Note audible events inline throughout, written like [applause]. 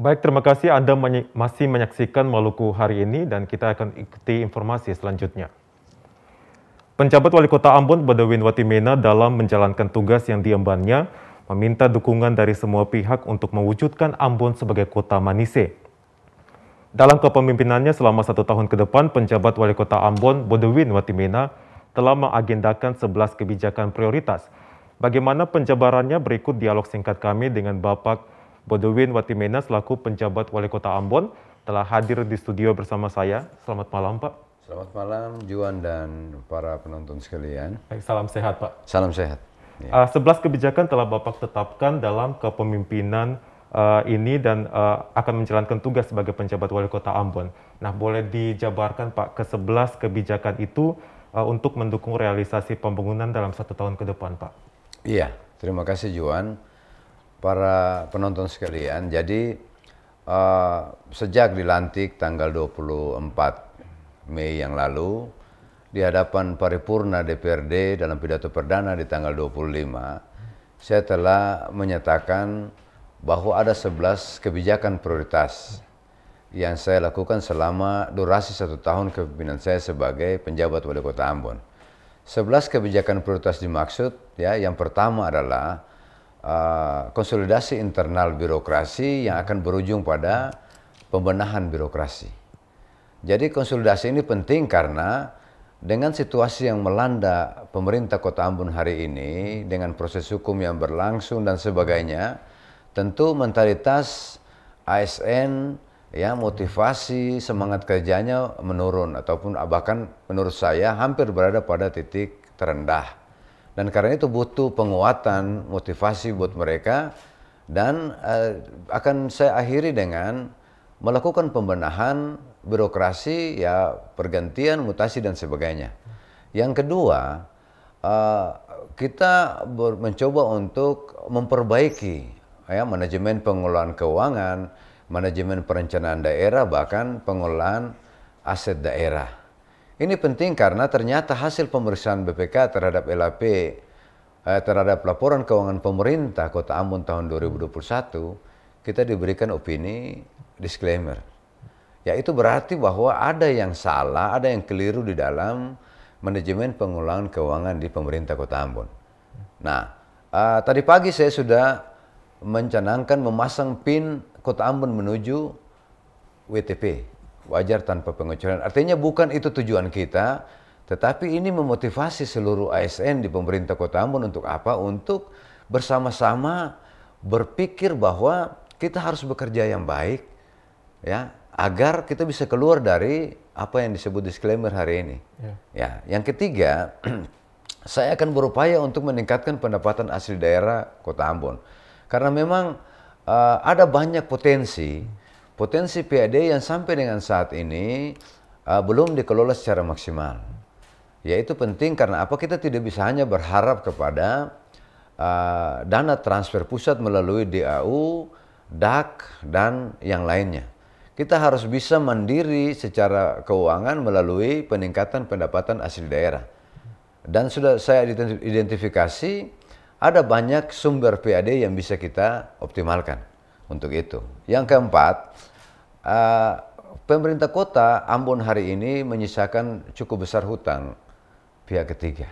Baik, terima kasih Anda masih menyaksikan Maluku hari ini dan kita akan ikuti informasi selanjutnya. Penjabat Wali Kota Ambon Badawin Watimena dalam menjalankan tugas yang diembannya meminta dukungan dari semua pihak untuk mewujudkan Ambon sebagai kota Manise. Dalam kepemimpinannya selama satu tahun ke depan, penjabat Wali Kota Ambon Bodewin Watimena telah mengagendakan 11 kebijakan prioritas. Bagaimana penjabarannya berikut dialog singkat kami dengan Bapak Bodowin Watimena selaku penjabat Wali Kota Ambon telah hadir di studio bersama saya. Selamat malam Pak. Selamat malam Juan dan para penonton sekalian. Baik, salam sehat Pak. Salam sehat. Ya. Uh, eh, 11 kebijakan telah Bapak tetapkan dalam kepemimpinan uh, ini dan uh, akan menjalankan tugas sebagai penjabat wali kota Ambon. Nah, boleh dijabarkan Pak ke sebelas kebijakan itu uh, untuk mendukung realisasi pembangunan dalam satu tahun ke depan, Pak? Iya, terima kasih Juan para penonton sekalian, jadi uh, sejak dilantik tanggal 24 Mei yang lalu, di hadapan paripurna DPRD dalam pidato perdana di tanggal 25, saya telah menyatakan bahwa ada 11 kebijakan prioritas yang saya lakukan selama durasi satu tahun kepemimpinan saya sebagai penjabat wali kota Ambon. 11 kebijakan prioritas dimaksud ya yang pertama adalah uh, konsolidasi internal birokrasi yang akan berujung pada pembenahan birokrasi. Jadi konsolidasi ini penting karena dengan situasi yang melanda pemerintah Kota Ambon hari ini dengan proses hukum yang berlangsung dan sebagainya, tentu mentalitas ASN ya motivasi semangat kerjanya menurun ataupun bahkan menurut saya hampir berada pada titik terendah. Dan karena itu butuh penguatan, motivasi buat mereka dan uh, akan saya akhiri dengan melakukan pembenahan birokrasi ya pergantian, mutasi dan sebagainya. Yang kedua, uh, kita mencoba untuk memperbaiki ya manajemen pengelolaan keuangan, manajemen perencanaan daerah bahkan pengelolaan aset daerah. Ini penting karena ternyata hasil pemeriksaan BPK terhadap LAP eh, terhadap laporan keuangan pemerintah Kota Ambon tahun 2021 kita diberikan opini disclaimer. Yaitu berarti bahwa ada yang salah, ada yang keliru di dalam manajemen pengulangan keuangan di pemerintah Kota Ambon. Nah, uh, tadi pagi saya sudah mencanangkan memasang pin Kota Ambon menuju WTP wajar tanpa pengecualian. Artinya bukan itu tujuan kita, tetapi ini memotivasi seluruh ASN di pemerintah Kota Ambon untuk apa? Untuk bersama-sama berpikir bahwa kita harus bekerja yang baik ya agar kita bisa keluar dari apa yang disebut disclaimer hari ini. Ya, ya. yang ketiga [clears throat] saya akan berupaya untuk meningkatkan pendapatan asli daerah Kota Ambon. Karena memang uh, ada banyak potensi potensi PAD yang sampai dengan saat ini uh, belum dikelola secara maksimal. Yaitu penting karena apa kita tidak bisa hanya berharap kepada uh, dana transfer pusat melalui DAU, DAK, dan yang lainnya. Kita harus bisa mandiri secara keuangan melalui peningkatan pendapatan asli daerah. Dan sudah saya identifikasi ada banyak sumber PAD yang bisa kita optimalkan untuk itu. Yang keempat, Eh, pemerintah kota Ambon hari ini menyisakan cukup besar hutang pihak ketiga.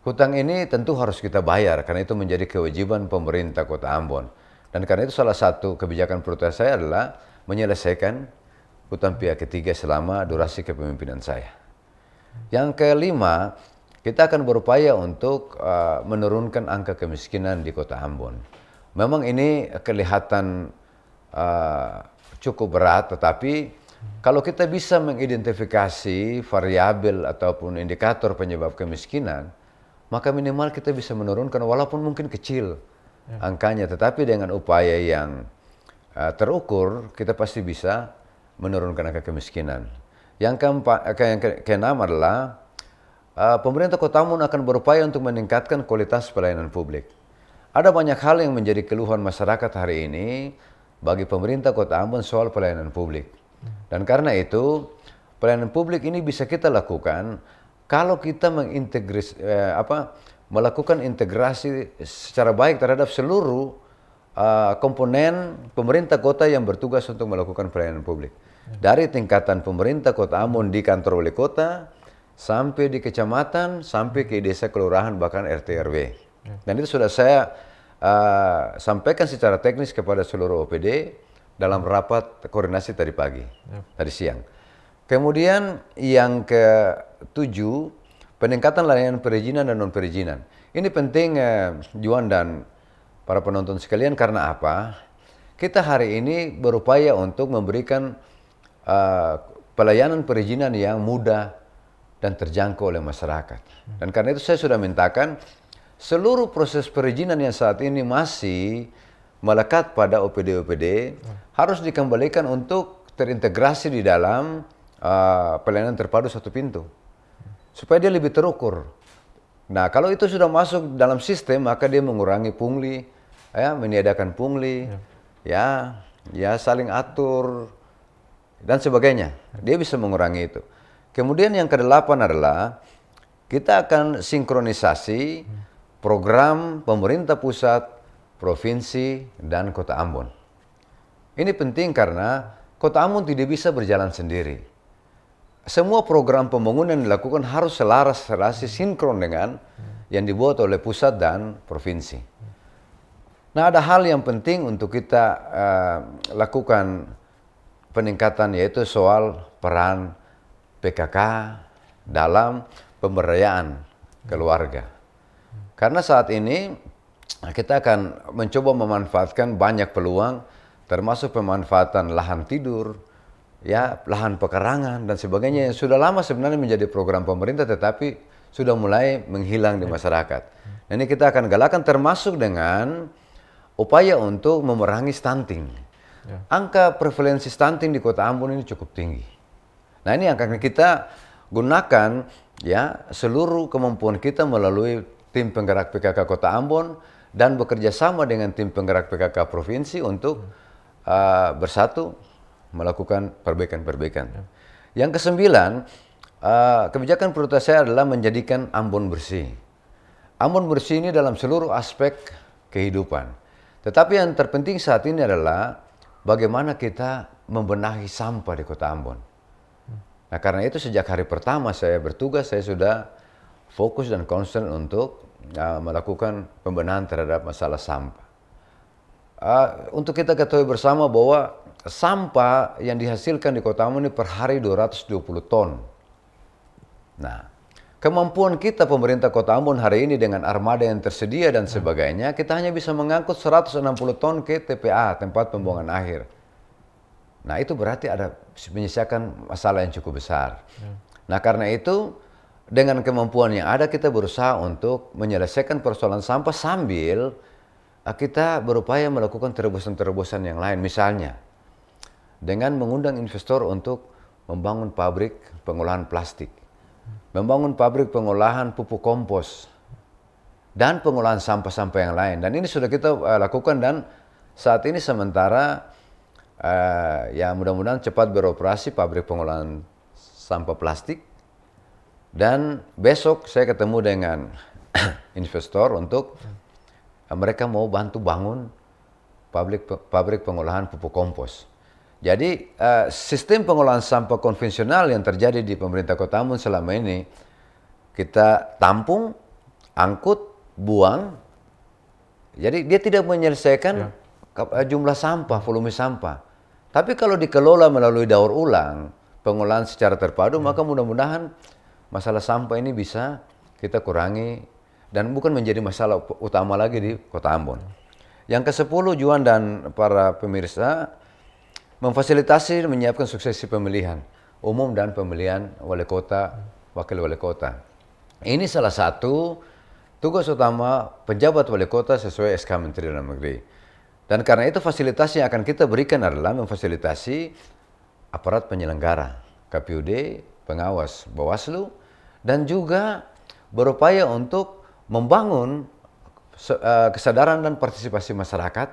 Hutang ini tentu harus kita bayar karena itu menjadi kewajiban pemerintah kota Ambon. Dan karena itu salah satu kebijakan protes saya adalah menyelesaikan hutang pihak ketiga selama durasi kepemimpinan saya. Yang kelima, kita akan berupaya untuk uh, menurunkan angka kemiskinan di kota Ambon. Memang ini kelihatan uh, cukup berat, tetapi kalau kita bisa mengidentifikasi variabel ataupun indikator penyebab kemiskinan, maka minimal kita bisa menurunkan walaupun mungkin kecil ya. angkanya, tetapi dengan upaya yang uh, terukur kita pasti bisa menurunkan angka kemiskinan. Yang keempat, eh, yang ke adalah uh, pemerintah Mun akan berupaya untuk meningkatkan kualitas pelayanan publik. Ada banyak hal yang menjadi keluhan masyarakat hari ini bagi pemerintah Kota Ambon soal pelayanan publik. Dan karena itu, pelayanan publik ini bisa kita lakukan kalau kita mengintegris eh, apa melakukan integrasi secara baik terhadap seluruh uh, komponen pemerintah kota yang bertugas untuk melakukan pelayanan publik. Dari tingkatan pemerintah Kota Ambon di kantor wali kota sampai di kecamatan, sampai ke desa kelurahan bahkan RT RW. Dan itu sudah saya Eh, sampaikan secara teknis kepada seluruh OPD dalam rapat koordinasi tadi pagi, ya. tadi siang. Kemudian yang ke tujuh, peningkatan layanan perizinan dan non perizinan. Ini penting eh, Juan dan para penonton sekalian karena apa? Kita hari ini berupaya untuk memberikan uh, pelayanan perizinan yang mudah dan terjangkau oleh masyarakat. Dan karena itu saya sudah mintakan seluruh proses perizinan yang saat ini masih melekat pada OPD-OPD hmm. harus dikembalikan untuk terintegrasi di dalam uh, pelayanan terpadu satu pintu. Supaya dia lebih terukur. Nah, kalau itu sudah masuk dalam sistem, maka dia mengurangi pungli, ya, meniadakan pungli, ya, ya, ya saling atur, dan sebagainya. Dia bisa mengurangi itu. Kemudian yang kedelapan adalah, kita akan sinkronisasi hmm program pemerintah pusat, provinsi, dan kota Ambon. Ini penting karena kota Ambon tidak bisa berjalan sendiri. Semua program pembangunan yang dilakukan harus selaras, relasi sinkron dengan yang dibuat oleh pusat dan provinsi. Nah, ada hal yang penting untuk kita uh, lakukan peningkatan yaitu soal peran PKK dalam pemberdayaan keluarga. Karena saat ini kita akan mencoba memanfaatkan banyak peluang termasuk pemanfaatan lahan tidur, ya, lahan pekerangan dan sebagainya yang sudah lama sebenarnya menjadi program pemerintah tetapi sudah mulai menghilang di masyarakat. Nah, ini kita akan galakan termasuk dengan upaya untuk memerangi stunting. Ya. Angka prevalensi stunting di Kota Ambon ini cukup tinggi. Nah, ini akan kita gunakan ya seluruh kemampuan kita melalui tim penggerak PKK Kota Ambon dan bekerja sama dengan tim penggerak PKK Provinsi untuk uh, bersatu melakukan perbaikan-perbaikan. Ya. Yang kesembilan, uh, kebijakan prioritas saya adalah menjadikan Ambon bersih. Ambon bersih ini dalam seluruh aspek kehidupan. Tetapi yang terpenting saat ini adalah bagaimana kita membenahi sampah di kota Ambon. Hmm. Nah karena itu sejak hari pertama saya bertugas saya sudah fokus dan concern untuk uh, melakukan pembenahan terhadap masalah sampah. Uh, untuk kita ketahui bersama bahwa sampah yang dihasilkan di kota ini per hari 220 ton. Nah, kemampuan kita pemerintah kota Ambon hari ini dengan armada yang tersedia dan hmm. sebagainya, kita hanya bisa mengangkut 160 ton ke TPA, tempat pembuangan akhir. Nah, itu berarti ada menyisakan masalah yang cukup besar. Hmm. Nah, karena itu dengan kemampuan yang ada kita berusaha untuk menyelesaikan persoalan sampah sambil eh, kita berupaya melakukan terobosan-terobosan yang lain misalnya dengan mengundang investor untuk membangun pabrik pengolahan plastik, membangun pabrik pengolahan pupuk kompos dan pengolahan sampah-sampah yang lain dan ini sudah kita uh, lakukan dan saat ini sementara uh, ya mudah-mudahan cepat beroperasi pabrik pengolahan sampah plastik dan besok saya ketemu dengan [clears throat] investor untuk eh, mereka mau bantu bangun pabrik pabrik pengolahan pupuk kompos. Jadi uh, sistem pengolahan sampah konvensional yang terjadi di pemerintah Kota Amun selama ini kita tampung, angkut, buang. Jadi dia tidak menyelesaikan ya. Eh, jumlah sampah, volume sampah. Tapi kalau dikelola melalui daur ulang, pengolahan secara terpadu, ya. maka mudah-mudahan masalah sampah ini bisa kita kurangi dan bukan menjadi masalah utama lagi di Kota Ambon. Yang ke-10 Juan dan para pemirsa memfasilitasi menyiapkan suksesi pemilihan umum dan pemilihan wali kota, wakil wali kota. Ini salah satu tugas utama pejabat wali kota sesuai SK Menteri Dalam Negeri. Dan karena itu fasilitasi yang akan kita berikan adalah memfasilitasi aparat penyelenggara, KPUD, pengawas, Bawaslu, dan juga berupaya untuk membangun eh, kesadaran dan partisipasi masyarakat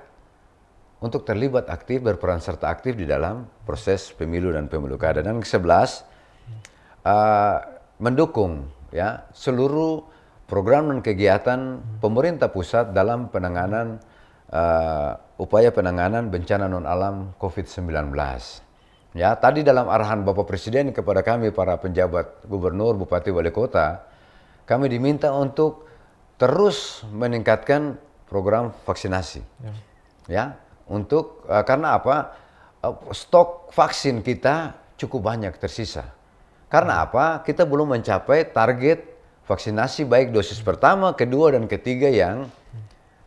untuk terlibat aktif, berperan serta aktif di dalam proses pemilu dan pemilu kada. Dan ke-11, uh, eh, mendukung ya seluruh program dan kegiatan pemerintah pusat dalam penanganan uh, upaya penanganan bencana non alam COVID-19. Ya, tadi dalam arahan Bapak Presiden kepada kami para penjabat gubernur, bupati, wali kota, kami diminta untuk terus meningkatkan program vaksinasi. Ya, ya untuk uh, karena apa? Uh, stok vaksin kita cukup banyak tersisa. Karena ya. apa? Kita belum mencapai target vaksinasi baik dosis ya. pertama, kedua dan ketiga yang hmm.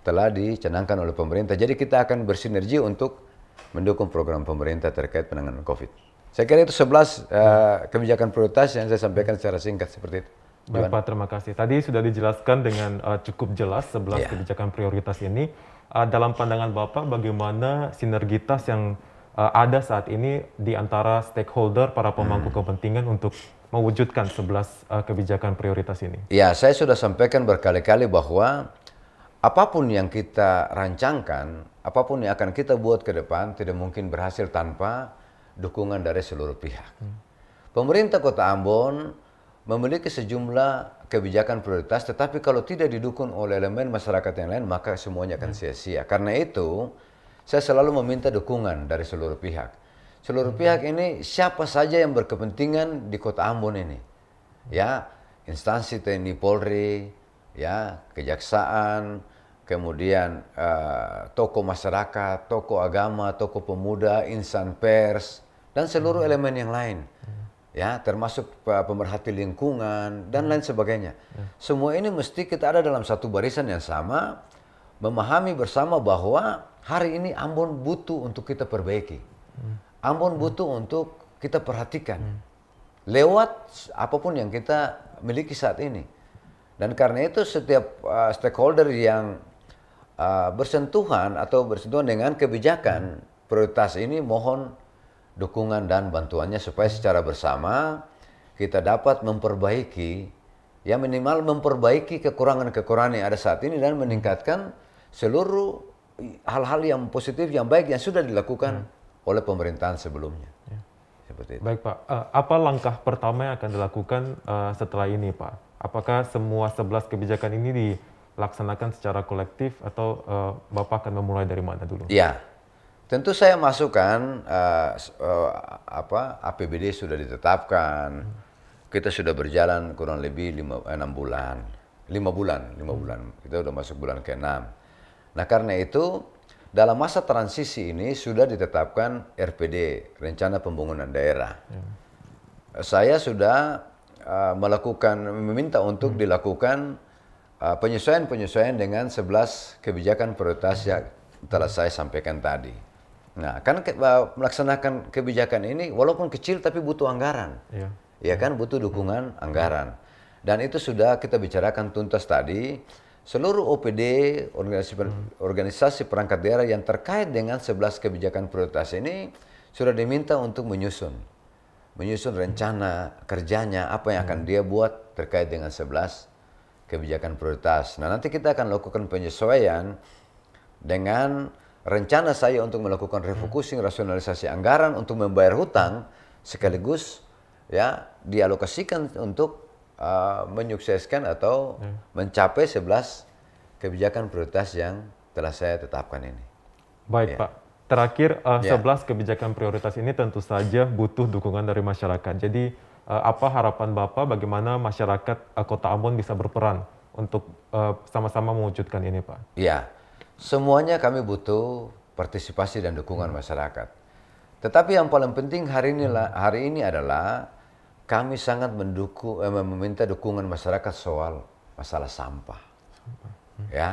telah dicanangkan oleh pemerintah. Jadi kita akan bersinergi untuk mendukung program pemerintah terkait penanganan COVID. Saya kira itu 11 uh, eh, kebijakan prioritas yang saya sampaikan secara singkat seperti itu. Baik Pak, terima kasih. Tadi sudah dijelaskan dengan uh, cukup jelas 11 yeah. kebijakan prioritas ini. Uh, dalam pandangan Bapak, bagaimana sinergitas yang uh, ada saat ini di antara stakeholder, para pemangku hmm. kepentingan untuk mewujudkan 11 uh, kebijakan prioritas ini? Ya, saya sudah sampaikan berkali-kali bahwa apapun yang kita rancangkan, apapun yang akan kita buat ke depan tidak mungkin berhasil tanpa dukungan dari seluruh pihak. Hmm. Pemerintah Kota Ambon memiliki sejumlah kebijakan prioritas, tetapi kalau tidak didukung oleh elemen masyarakat yang lain, maka semuanya akan hmm. sia-sia. Karena itu, saya selalu meminta dukungan dari seluruh pihak. Seluruh hmm. pihak ini siapa saja yang berkepentingan di Kota Ambon ini. Ya, instansi TNI Polri, ya, kejaksaan, kemudian uh, tokoh masyarakat, toko agama, toko pemuda, insan pers, dan seluruh hmm. elemen yang lain. Hmm. Ya, termasuk uh, pemerhati lingkungan dan hmm. lain sebagainya. Hmm. Semua ini mesti kita ada dalam satu barisan yang sama, memahami bersama bahwa hari ini Ambon butuh untuk kita perbaiki. Hmm. Ambon hmm. butuh untuk kita perhatikan. Hmm. Lewat apapun yang kita miliki saat ini. Dan karena itu setiap uh, stakeholder yang Uh, bersentuhan atau bersentuhan dengan kebijakan prioritas ini mohon dukungan dan bantuannya supaya secara bersama kita dapat memperbaiki ya minimal memperbaiki kekurangan-kekurangan yang ada saat ini dan meningkatkan seluruh hal-hal yang positif yang baik yang sudah dilakukan hmm. oleh pemerintahan sebelumnya. Ya. Baik Pak, eh, apa langkah pertama yang akan dilakukan eh, setelah ini Pak? Apakah semua 11 kebijakan ini di laksanakan secara kolektif atau uh, Bapak akan memulai dari mana dulu? Ya, tentu saya masukkan uh, uh, apa APBD sudah ditetapkan, kita sudah berjalan kurang lebih lima, enam bulan, lima bulan, lima hmm. bulan, kita sudah masuk bulan ke enam. Nah karena itu dalam masa transisi ini sudah ditetapkan RPD Rencana Pembangunan Daerah. Hmm. Saya sudah uh, melakukan meminta untuk hmm. dilakukan Eh, penyesuaian-penyesuaian dengan 11 kebijakan prioritas yang telah saya sampaikan tadi. Nah, kan ke, uh, melaksanakan kebijakan ini walaupun kecil tapi butuh anggaran. Iya. Ya kan butuh dukungan anggaran. Dan itu sudah kita bicarakan tuntas tadi. Seluruh OPD organisasi hmm. organisasi perangkat daerah yang terkait dengan 11 kebijakan prioritas ini sudah diminta untuk menyusun menyusun rencana kerjanya apa yang akan hmm. dia buat terkait dengan 11 kebijakan prioritas. Nah, nanti kita akan lakukan penyesuaian dengan rencana saya untuk melakukan refocusing hmm. rasionalisasi anggaran untuk membayar hutang sekaligus ya dialokasikan untuk uh, menyukseskan atau hmm. mencapai 11 kebijakan prioritas yang telah saya tetapkan ini. Baik, ya. Pak. Terakhir, uh, ya. kebijakan prioritas ini tentu saja butuh dukungan dari masyarakat. Jadi Eh, apa harapan Bapak bagaimana masyarakat eh, Kota Ambon bisa berperan untuk eh, sama-sama mewujudkan ini Pak? ya semuanya kami butuh partisipasi dan dukungan masyarakat. Tetapi yang paling penting hari ini hari ini adalah kami sangat mendukung eh, meminta dukungan masyarakat soal masalah sampah. sampah. Hmm. Ya.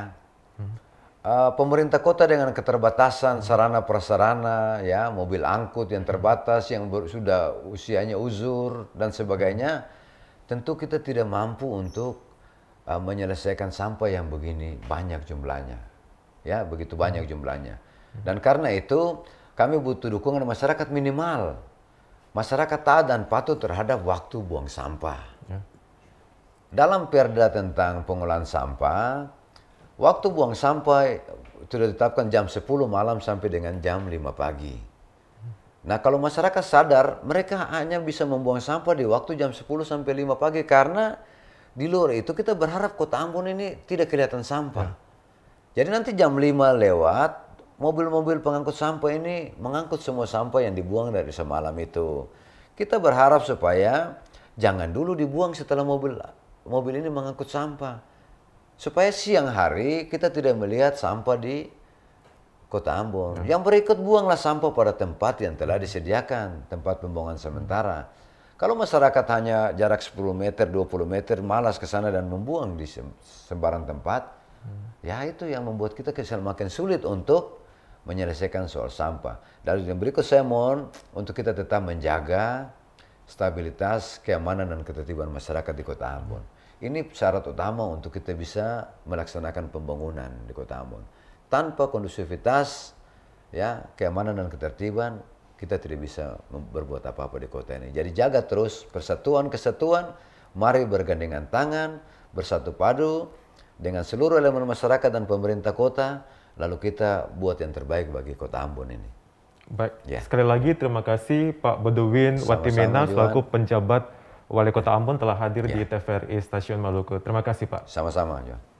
Hmm. Eh, pemerintah kota dengan keterbatasan sarana prasarana ya mobil angkut yang terbatas yang ber, sudah usianya uzur dan sebagainya tentu kita tidak mampu untuk uh, menyelesaikan sampah yang begini banyak jumlahnya ya begitu banyak hmm. jumlahnya hmm. dan karena itu kami butuh dukungan masyarakat minimal masyarakat taat dan patuh terhadap waktu buang sampah ya. dalam perda tentang pengolahan sampah Waktu buang sampah sudah ditetapkan jam 10 malam sampai dengan jam 5 pagi. Nah, kalau masyarakat sadar, mereka hanya bisa membuang sampah di waktu jam 10 sampai 5 pagi karena di luar itu kita berharap kota Ambon ini tidak kelihatan sampah. Jadi nanti jam 5 lewat, mobil-mobil pengangkut sampah ini mengangkut semua sampah yang dibuang dari semalam itu. Kita berharap supaya jangan dulu dibuang setelah mobil mobil ini mengangkut sampah supaya siang hari kita tidak melihat sampah di Kota Ambon. Ya. Yang berikut buanglah sampah pada tempat yang telah disediakan, tempat pembuangan sementara. Kalau masyarakat hanya jarak 10 meter, 20 meter malas ke sana dan membuang di sembarang tempat, hmm. ya itu yang membuat kita kesal makin sulit untuk menyelesaikan soal sampah. Dan yang berikut saya mohon untuk kita tetap menjaga stabilitas, keamanan dan ketertiban masyarakat di Kota Ambon. Ini syarat utama untuk kita bisa melaksanakan pembangunan di Kota Ambon. Tanpa kondusivitas, ya keamanan dan ketertiban, kita tidak bisa berbuat apa-apa di kota ini. Jadi jaga terus persatuan kesatuan, mari bergandengan tangan, bersatu padu dengan seluruh elemen masyarakat dan pemerintah kota, lalu kita buat yang terbaik bagi kota Ambon ini. Baik, ya. sekali lagi terima kasih Pak Bedowin Watimena selaku penjabat Wali Kota Ambon telah hadir ya. di TVRI Stasiun Maluku. Terima kasih Pak. Sama-sama. Ya.